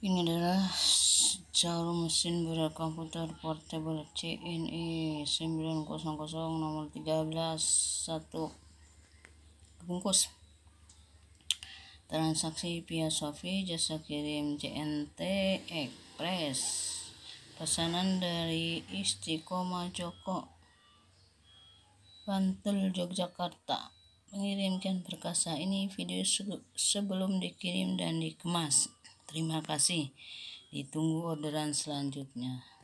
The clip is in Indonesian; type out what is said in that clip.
Ini adalah jarum mesin berat komputer portable CNE 900 nomor 13 1 bungkus transaksi via Sofi jasa kirim CNT Express pesanan dari Istiqomah Joko Bantul Yogyakarta mengirimkan perkasa ini video sebelum dikirim dan dikemas Terima kasih. Ditunggu orderan selanjutnya.